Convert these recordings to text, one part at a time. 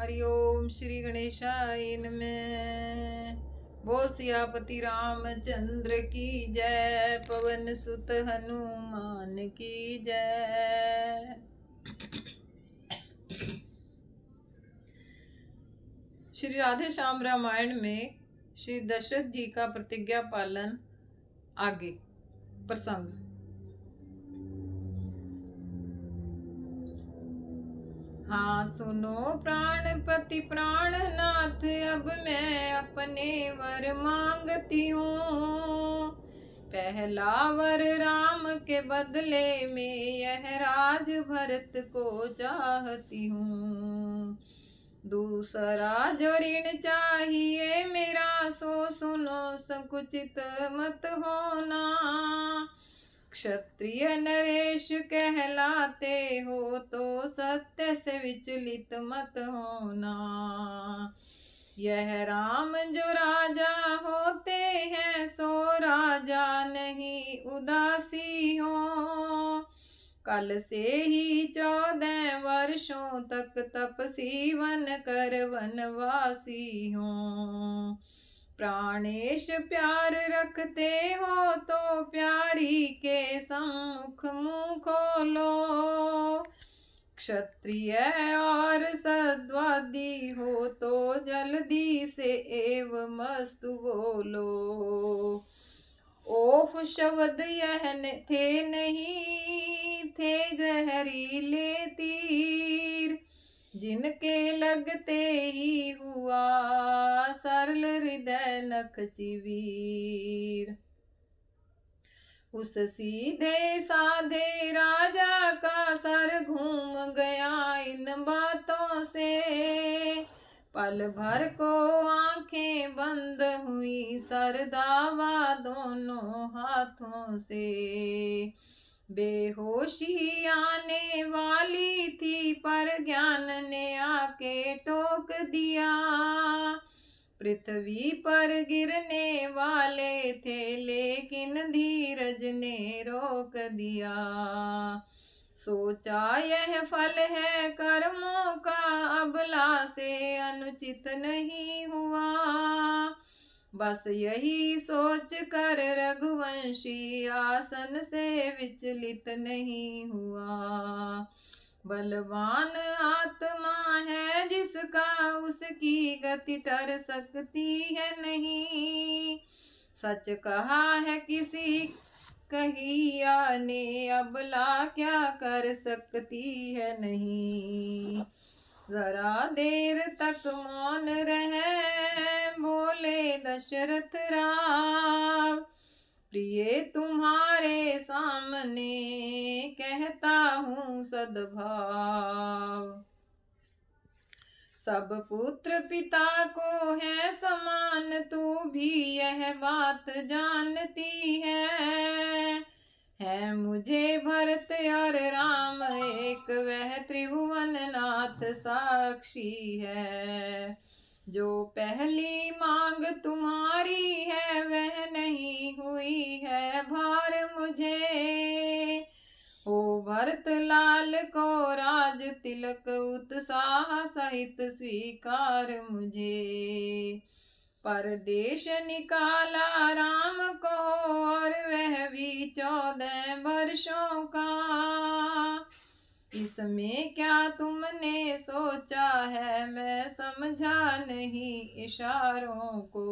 हरिओम श्री गणेशाय नमः बोल सियापति रामचंद्र की जय पवन सुत हनुमान की जय श्री राधे श्याम रामायण में श्री दशरथ जी का प्रतिज्ञा पालन आगे प्रसंग हाँ सुनो प्राणपति प्राणनाथ अब मैं अपने वर मांगती हूँ पहला वर राम के बदले में यह राज भरत को चाहती हूँ दूसरा जो ऋण चाहिए मेरा सो सुनो संकुचित मत होना क्षत्रिय नरेश कहलाते हो तो सत्य से विचलित मत होना यह राम जो राजा होते हैं सो राजा नहीं उदासी हो कल से ही चौदह वर्षों तक तपसी वन कर वनवासी हों प्राणेश प्यार रखते हो तो प्यारी के सम्मुख मुँह खोलो क्षत्रिय और सद्वादी हो तो जल्दी से एव मस्त बोलो ओफ शब्द यह थे नहीं थे जहरीले तीर जिनके लगते ही हुआ सरल हृदय नखचिवीर उस सीधे साधे राजा का सर घूम गया इन बातों से पल भर को आंखें बंद हुई सरदावा दोनों हाथों से बेहोशी आने वाली थी पर ज्ञान ने आके टोक दिया पृथ्वी पर गिरने वाले थे लेकिन धीरज ने रोक दिया सोचा यह फल है कर्मों का अबला से अनुचित नहीं हुआ बस यही सोच कर रघुवंशी आसन से विचलित नहीं हुआ बलवान आत्मा है जिसका उसकी गति टर सकती है नहीं सच कहा है किसी कहिया ने अबला क्या कर सकती है नहीं जरा देर तक मौन रहे बोले दशरथ राम प्रिय तुम्हारे सामने कहता हूँ सद्भाव सब पुत्र पिता को है समान तू तो भी यह बात जानती है है मुझे भरत और राम एक वह त्रिभुवन नाथ साक्षी है जो पहली मांग तुम्हारी है वह नहीं हुई है भार मुझे ओ भरत लाल को राज तिलक उत्साह सहित स्वीकार मुझे परदेश निकाला राम को और वह भी चौदह वर्षों का इसमें क्या तुमने सोचा है मैं समझा नहीं इशारों को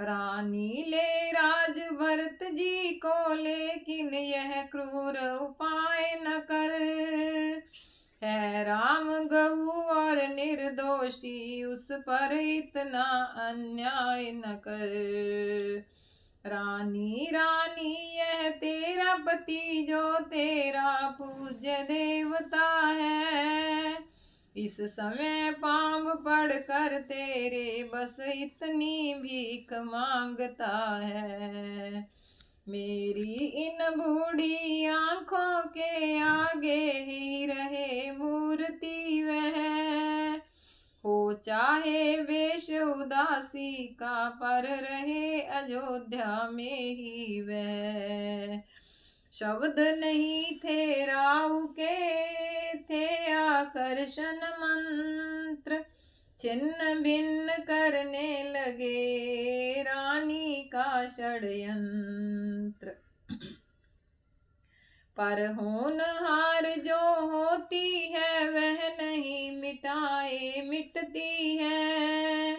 रानी ले राज भरत जी को लेकिन यह क्रूर उपाय न कर है राम गऊ और निर्दोषी उस पर इतना अन्याय न कर रानी रानी यह तेरा पति जो तेरा पूज्य देवता है इस समय पाम पढ़ कर तेरे बस इतनी भीख मांगता है मेरी इन बूढ़ी आंखों के आगे ही रहे मूर्ति वह हो चाहे वेश उदासी का पर रहे अयोध्या में ही वह शब्द नहीं थे राव के थे आकर्षण मंत्र छिन्न भिन्न करने लगे रानी का षडयंत्र पर होनहार जो होती है वह नहीं मिटाए मिटती है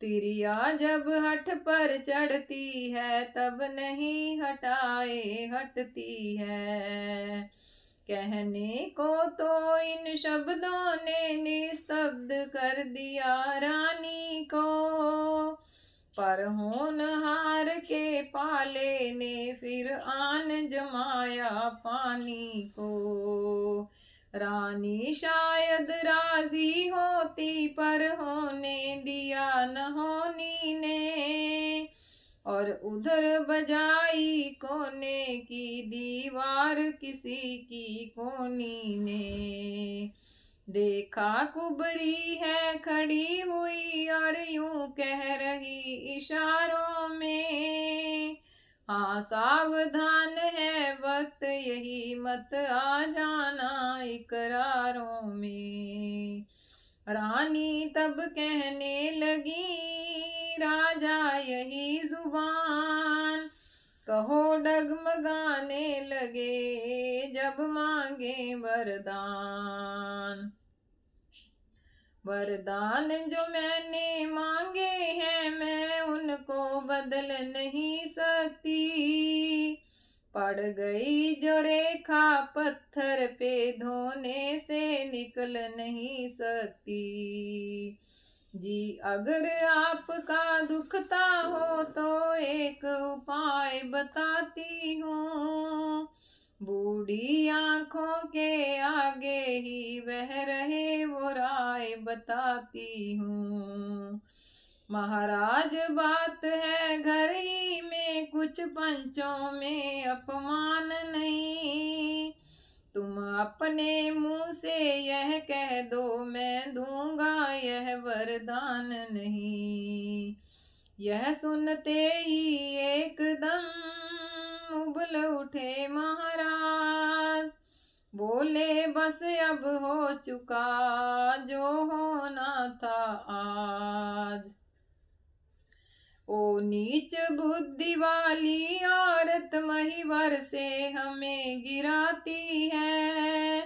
तिरिया जब हठ पर चढ़ती है तब नहीं हटाए हटती है कहने को तो इन शब्दों ने निस्तब्ध कर दिया रानी को पर होनहार के पाले ने फिर आन जमाया पानी को रानी शायद राजी होती पर होने दिया न होनी ने और उधर बजाई कोने की दीवार किसी की कोनी ने देखा कुबरी है खड़ी हुई और यूं कह रही इशारों में हाँ सावधान है वक्त यही मत आ जाना इकरारों में रानी तब कहने लगी राजा यही जुबान कहो डगमगाने लगे जब मांगे वरदान वरदान जो मैंने मांगे हैं मैं उनको बदल नहीं सकती पड़ गई जो रेखा पत्थर पे धोने से निकल नहीं सकती जी अगर आपका दुखता हो तो एक उपाय बताती हूँ बूढ़ी आंखों के आगे ही बह रहे वो राय बताती हूँ महाराज बात है घर ही में कुछ पंचों में अपमान नहीं तुम अपने मुंह से यह कह दो मैं दूंगा यह वरदान नहीं यह सुनते ही एकदम उबल उठे महाराज बोले बस अब हो चुका जो होना था आज ओ नीच बुद्धि वाली औरत महिवर से हमें गिराती है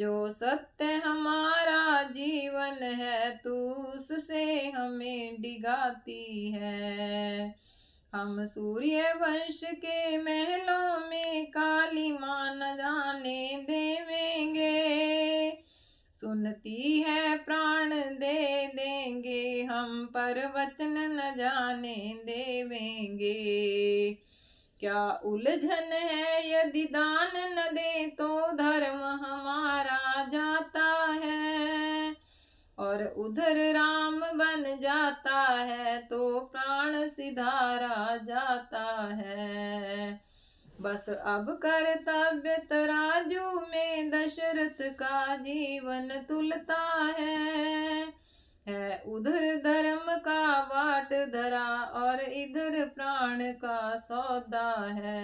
जो सत्य हमारा जीवन है तू उससे हमें डिगाती है हम सूर्य वंश के महलों में काली मान जाने दे सुनती है प्राण दे देंगे हम पर वचन न जाने देवेंगे क्या उलझन है यदि दान न दे तो धर्म हमारा जाता है और उधर राम बन जाता है तो प्राण सिधारा जाता है बस अब कर्तव्य तराजू में दशरथ का जीवन तुलता है है उधर धर्म का वाट धरा और इधर प्राण का सौदा है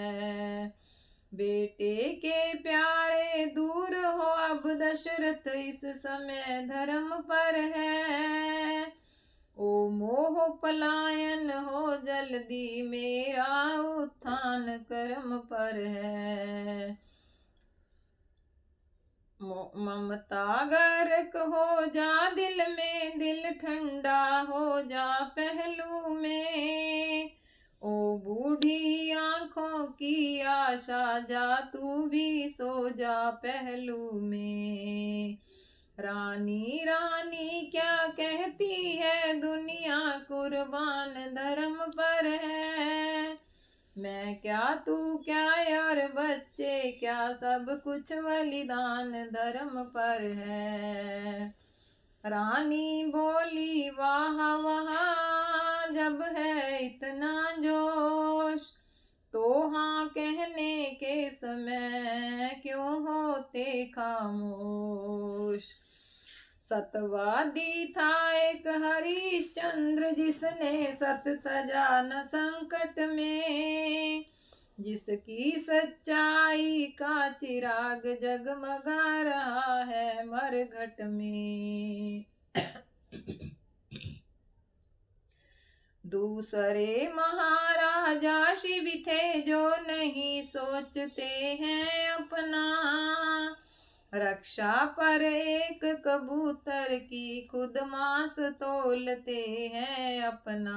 बेटे के प्यारे दूर हो अब दशरथ इस समय धर्म पर है ओ मोह पलायन हो जल्दी मेरा उत्थान कर्म पर है ममता गर्क हो जा दिल में दिल ठंडा हो जा पहलू में ओ बूढ़ी आंखों की आशा जा तू भी सो जा पहलू में रानी रानी क्या कहती है दुनिया कुर्बान धर्म पर है मैं क्या तू क्या यार बच्चे क्या सब कुछ बलिदान धर्म पर है रानी बोली वाह वाह जब है इतना जोश तो हाँ कहने के समय क्यों होते खामोश सतवादी था एक हरिश्चंद्र जिसने सत सजान संकट में जिसकी सच्चाई का चिराग जगमगा रहा है घट में दूसरे महाराजा शिव थे जो नहीं सोचते हैं अपना रक्षा पर एक कबूतर की खुद मांस तोलते हैं अपना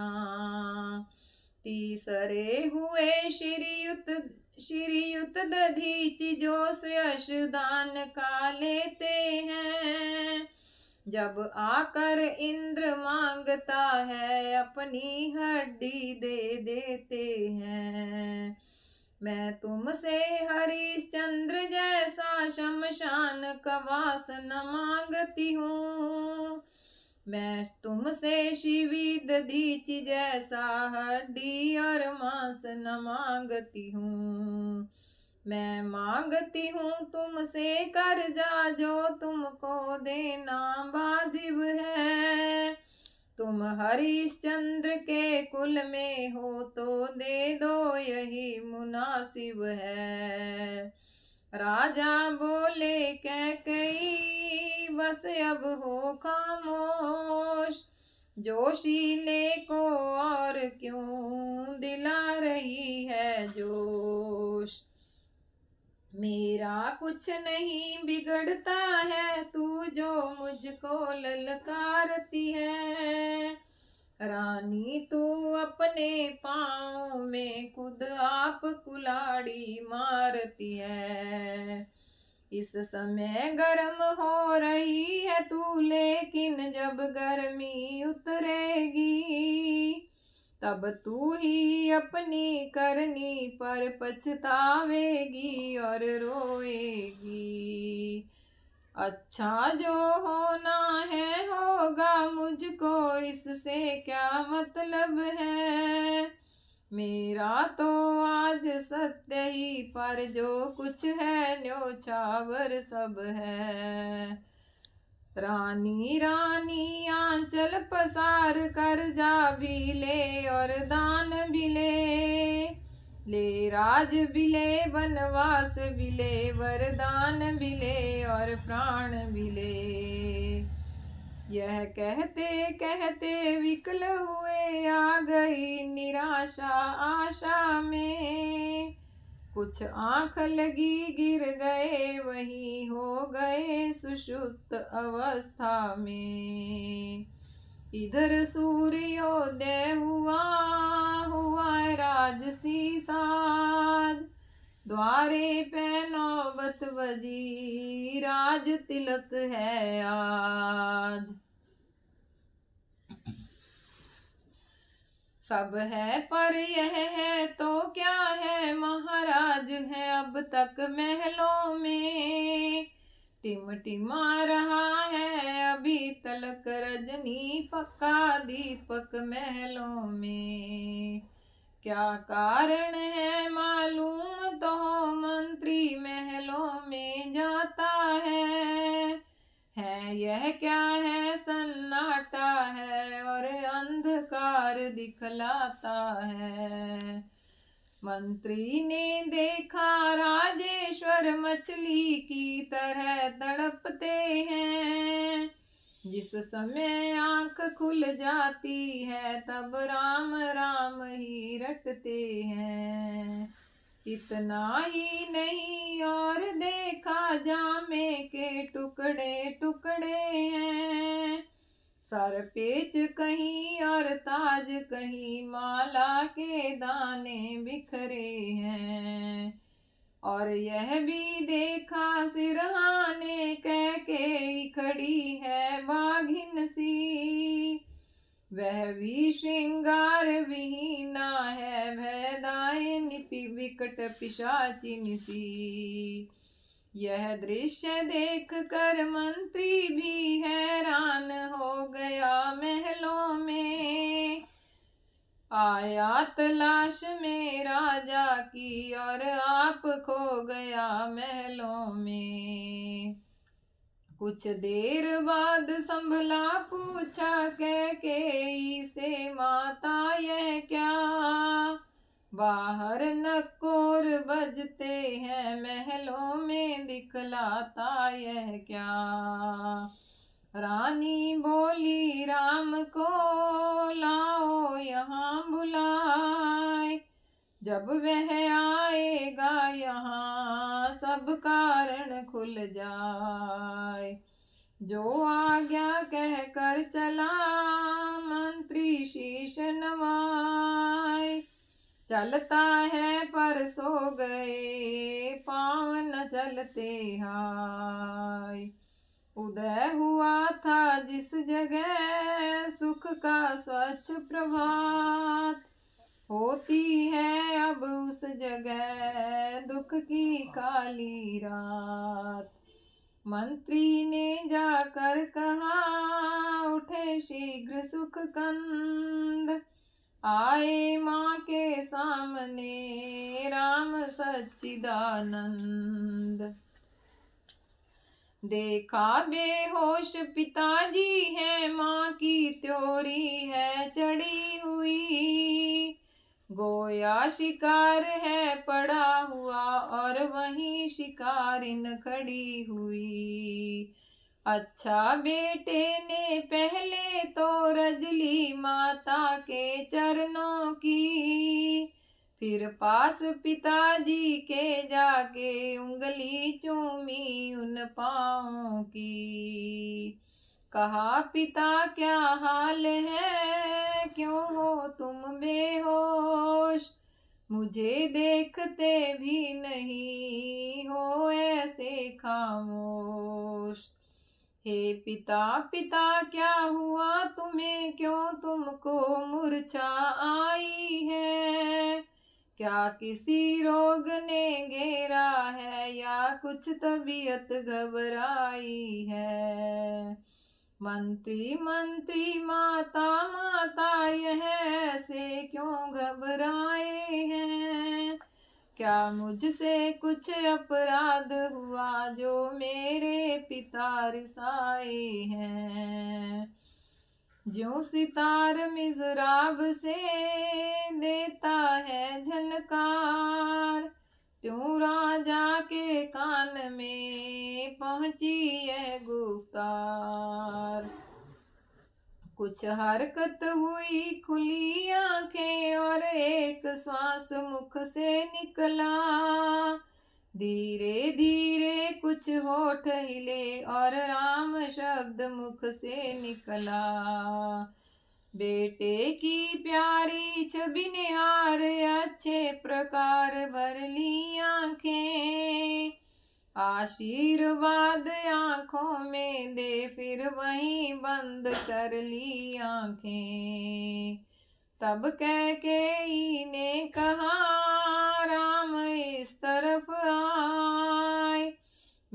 तीसरे हुए श्रीयुत श्रीयुत दधीच जो स्वयश दान का लेते हैं जब आकर इंद्र मांगता है अपनी हड्डी दे देते हैं मैं तुमसे हरिश्चंद्र जैसा शमशान कवास न मांगती हूँ मैं तुमसे शिवी दीच जैसा हड्डी और मांस न मांगती हूँ मैं मांगती हूँ तुमसे कर्जा जो तुमको देना वाजिब है तुम हरिश्चंद्र के कुल में हो तो दे दो यही मुनासिब है राजा बोले कह कई बस अब हो खामोश जोशीले को और क्यों दिला रही है जोश मेरा कुछ नहीं बिगड़ता है तू जो मुझको ललकारती है रानी तू अपने पाँव में खुद आप कुलाड़ी मारती है इस समय गर्म हो रही है तू लेकिन जब गर्मी उतरेगी तब तू ही अपनी करनी पर पछतावेगी और रोएगी अच्छा जो होना है होगा मुझको इससे क्या मतलब है मेरा तो आज सत्य ही पर जो कुछ है न्योछावर सब है रानी रानी आंचल पसार कर जा भी ले और दान भी ले ले राज भी ले वनवास भी ले वरदान भी ले और प्राण भी ले यह कहते कहते विकल हुए आ गई निराशा आशा में कुछ आंख लगी गिर गए वही हो गए सुषुप्त अवस्था में इधर सूर्योदय हुआ हुआ राजसी साद द्वारे पे नौबत बजी राज तिलक है आज सब है पर यह है तो क्या है महाराज है अब तक महलों में टिमटिमा रहा है अभी तलक रजनी पक्का दीपक महलों में क्या कारण है मालूम तो मंत्र दिखलाता है मंत्री ने देखा राजेश्वर मछली की तरह तड़पते हैं जिस समय आंख खुल जाती है तब राम राम ही रटते हैं इतना ही नहीं और देखा जामे के टुकड़े टुकड़े हैं सर पेच कहीं और ताज कहीं माला के दाने बिखरे हैं और यह भी देखा सिरहाने कह के खड़ी है बाघिन सी वह भी श्रृंगार विहीना है भयदाय निपि विकट पिशाचिन सी यह दृश्य देख कर मंत्री भी हैरान हो गया महलों में आया तलाश में राजा की और आप खो गया महलों में कुछ देर बाद संभला पूछा कह के, के इसे माता यह क्या बाहर नकोर बजते हैं महलों में दिखलाता यह क्या रानी बोली राम को लाओ यहाँ बुलाए जब वह आएगा यहाँ सब कारण खुल जाए जो आ गया कह कर चला चलता है पर सो गए पाँव न चलते हाय उदय हुआ था जिस जगह सुख का स्वच्छ प्रभात होती है अब उस जगह दुख की काली रात मंत्री ने जाकर कहा उठे शीघ्र सुख कंद आए माँ के सामने राम सच्चिदानंद देखा बेहोश पिताजी है माँ की त्योरी है चढ़ी हुई गोया शिकार है पड़ा हुआ और शिकार शिकारिन खड़ी हुई अच्छा बेटे ने पहले तो रजली माता के चरणों की फिर पास पिताजी के जाके उंगली चूमी उन पाँव की कहा पिता क्या हाल है क्यों हो तुम बेहोश मुझे देखते भी नहीं हो ऐसे खामोश हे पिता पिता क्या हुआ तुम्हें क्यों तुमको मुरछा आई है क्या किसी रोग ने घेरा है या कुछ तबीयत घबराई है मंत्री मंत्री माता माता यह से क्यों घबराए हैं क्या मुझसे कुछ अपराध हुआ जो मेरे पिता रिसाए हैं जो सितार मिजराब से देता है झल कुछ हरकत हुई खुली आंखें और एक श्वास मुख से निकला धीरे धीरे कुछ होठ हिले और राम शब्द मुख से निकला बेटे की प्यारी छवि निहार अच्छे प्रकार भर ली आंखें आशीर्वाद आंखों में दे फिर वहीं बंद कर ली आंखें तब कह के ने कहा राम इस तरफ आए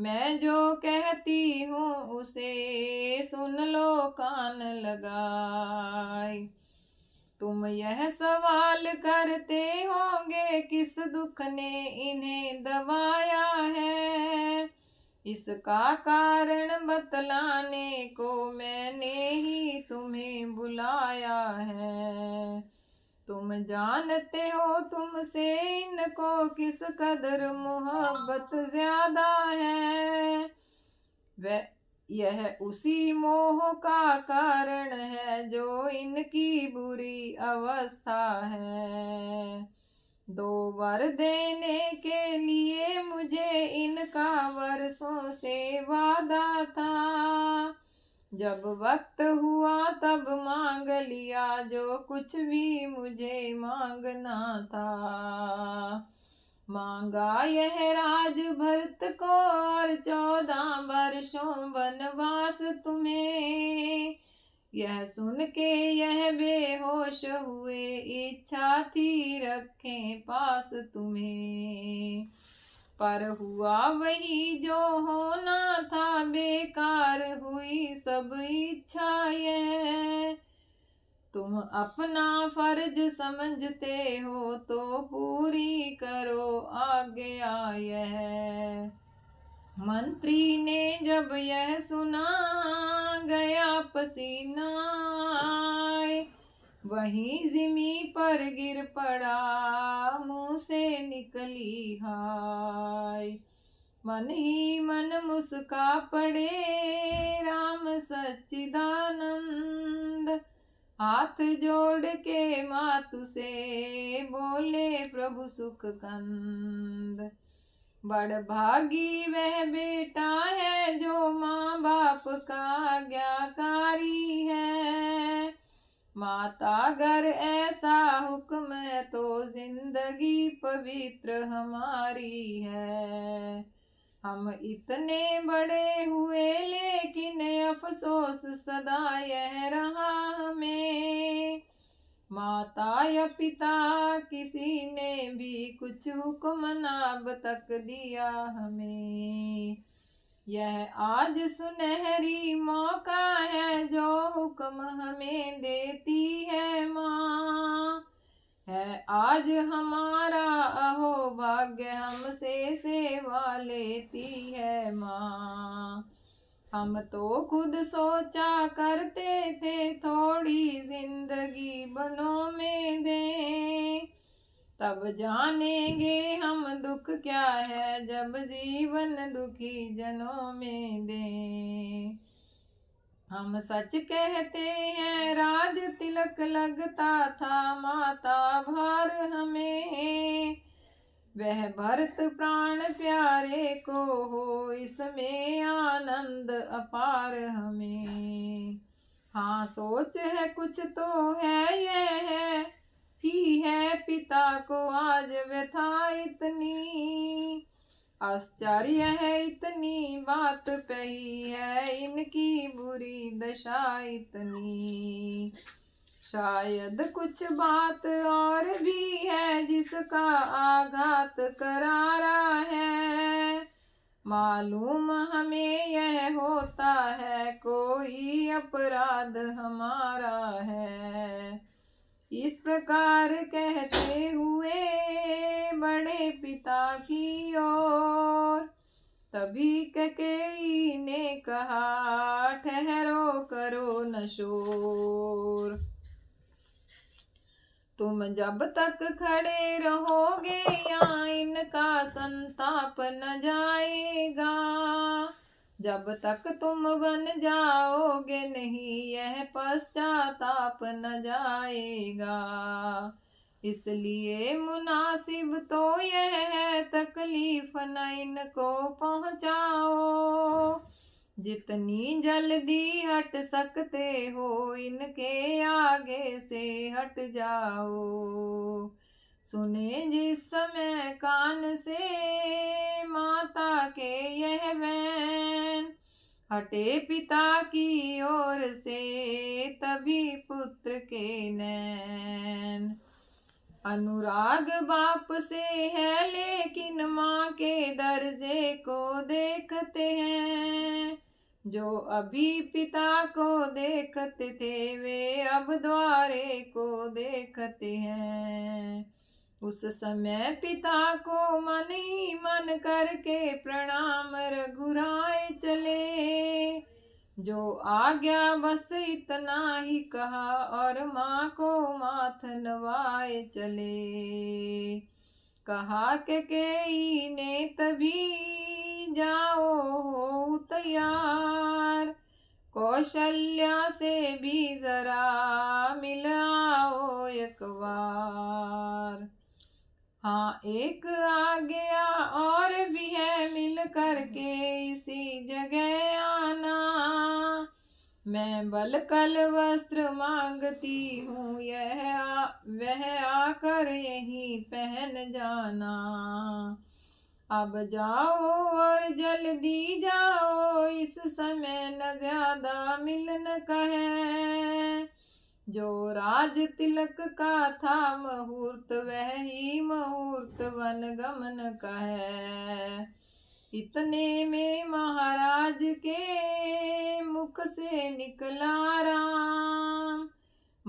मैं जो कहती हूँ उसे सुन लो कान लगाए तुम यह सवाल करते होंगे किस दुख ने इन्हें दबाया है इसका कारण बतलाने को मैंने ही तुम्हें बुलाया है तुम जानते हो तुमसे इनको किस कदर मोहब्बत ज्यादा है वे यह उसी मोह का कारण है जो इनकी बुरी अवस्था है दो वर देने के लिए मुझे इनका वर्षों से वादा था जब वक्त हुआ तब मांग लिया जो कुछ भी मुझे मांगना था मांगा यह राज भरत को और चौदह वर्षों वनवास तुम्हें यह सुन के यह बेहोश हुए इच्छा थी रखें पास तुम्हें पर हुआ वही जो होना था बेकार हुई सब इच्छा यह तुम अपना फर्ज समझते हो तो पूरी करो आगे आय है मंत्री ने जब यह सुना पसीनाए वही वहीं जिमी पर गिर पड़ा मुँह से निकली हाय मन ही मन मुस्का पड़े राम सच्चिदानंद हाथ जोड़ के मातु से बोले प्रभु सुख कंद बड़ भागी वह बेटा है जो माँ बाप का आज्ञाकारी है माता घर ऐसा हुक्म है तो जिंदगी पवित्र हमारी है हम इतने बड़े हुए लेकिन अफसोस सदा यह माता या पिता किसी ने भी कुछ हुक्म नाब तक दिया हमें यह आज सुनहरी मौका है जो हुक्म हमें देती है माँ है आज हमारा अहो भाग्य हमसे सेवा लेती है माँ हम तो खुद सोचा करते थे थोड़ी जिंदगी बनों में दे तब जानेंगे हम दुख क्या है जब जीवन दुखी जनों में दे हम सच कहते हैं राज तिलक लगता था माता भार हमें वह भरत प्राण प्यारे को हो इसमें आनंद अपार हमें हाँ सोच है कुछ तो है यह है थी है पिता को आज व्यथा इतनी आश्चर्य है इतनी बात कही है इनकी बुरी दशा इतनी शायद कुछ बात और भी है जिसका आघात करारा है मालूम हमें यह होता है कोई अपराध हमारा है इस प्रकार कहते हुए बड़े पिता की ओर तभी ककेई ने कहा ठहरो करो नशोर तुम जब तक खड़े रहोगे या इनका संताप न जाएगा जब तक तुम बन जाओगे नहीं यह पश्चाताप न जाएगा इसलिए मुनासिब तो यह है तकलीफ न इनको पहुँचाओ जितनी जल्दी हट सकते हो इनके आगे से हट जाओ सुने जिस समय कान से माता के यह बैन हटे पिता की ओर से तभी पुत्र के नैन अनुराग बाप से है लेकिन माँ के दर्जे को देखते हैं जो अभी पिता को देखते थे वे अब द्वारे को देखते हैं उस समय पिता को मन ही मन करके प्रणाम रघुराए चले जो आ गया बस इतना ही कहा और माँ को माथ नवाए चले कहा के, के ने तभी जा कौशल्या से भी जरा मिलाओ एक बार हाँ एक आ गया और भी है मिल कर के इसी जगह आना मैं बल कल वस्त्र मांगती हूँ यह आ, वह आकर यही पहन जाना अब जाओ और जल्दी जाओ इस समय न ज्यादा मिलन कहे जो राज तिलक का था मुहूर्त वह ही मुहूर्त वन गमन कहे इतने में महाराज के मुख से निकला राम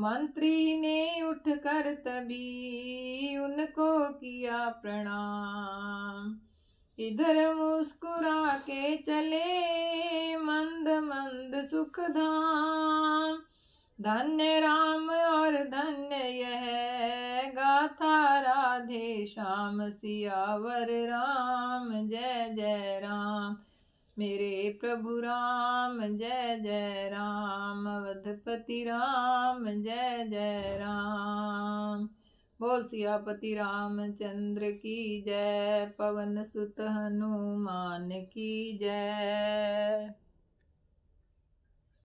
मंत्री ने उठकर तभी उनको किया प्रणाम इधर मुस्कुरा के चले मंद मंद सुख धाम धन्य राम और धन्य यह गाथा राधे श्याम सियावर राम जय जय राम मेरे प्रभु राम जय जय राम अवधपति राम जय जय राम बोल सियापति रामचंद्र की जय पवन सुत हनुमान की जय